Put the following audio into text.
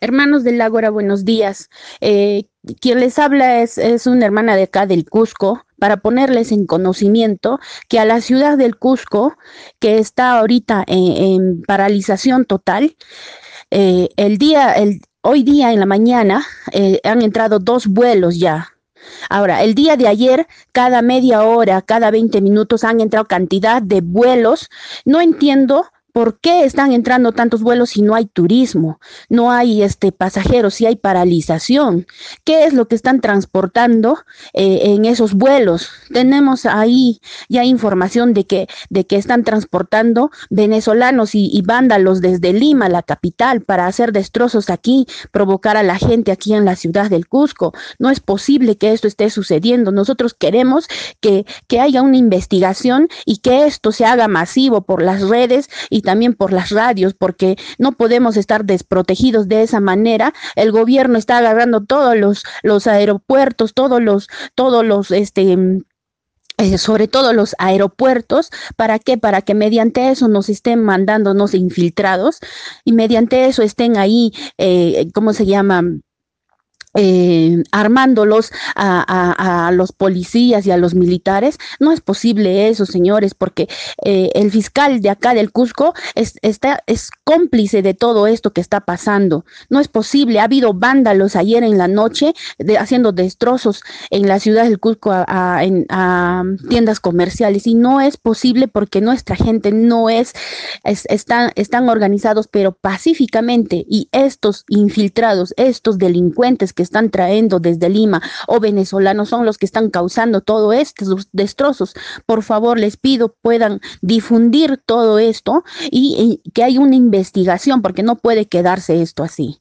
Hermanos del Ágora, buenos días. Eh, quien les habla es, una hermana de acá del Cusco, para ponerles en conocimiento que a la ciudad del Cusco, que está ahorita en, paralización total, eh, el día, el, hoy día en la mañana eh, han entrado dos vuelos ya. Ahora, el día de ayer, cada media hora, cada 20 minutos han entrado cantidad de vuelos. No entiendo ¿Por qué están entrando tantos vuelos si no hay turismo, no hay este pasajeros, si hay paralización? ¿Qué es lo que están transportando eh, en esos vuelos? Tenemos ahí ya información de que, de que están transportando venezolanos y, vándalos desde Lima, la capital, para hacer destrozos aquí, provocar a la gente aquí en la ciudad del Cusco. No es posible que esto esté sucediendo. Nosotros queremos que, que haya una investigación y que esto se haga masivo por las redes y también por las radios, porque no podemos estar desprotegidos de esa manera. El gobierno está agarrando todos los, los aeropuertos, todos los, todos los, este, mm, eh, sobre todo los aeropuertos, ¿para qué? Para que mediante eso nos estén mandándonos infiltrados y mediante eso estén ahí, eh, ¿cómo se llama? Eh, armándolos a, los policías y a los militares. No es posible eso, señores, porque eh, el fiscal de acá del Cusco es, está, es cómplice de todo esto que está pasando. No es posible. Ha habido vándalos ayer en la noche haciendo destrozos en la ciudad del Cusco a, tiendas comerciales y no es posible porque nuestra gente no es, es están, están organizados pero pacíficamente y estos infiltrados, estos delincuentes que están trayendo desde Lima o venezolanos son los que están causando todo estos destrozos. Por favor, les pido puedan difundir todo esto y, y que haya una investigación porque no puede quedarse esto así.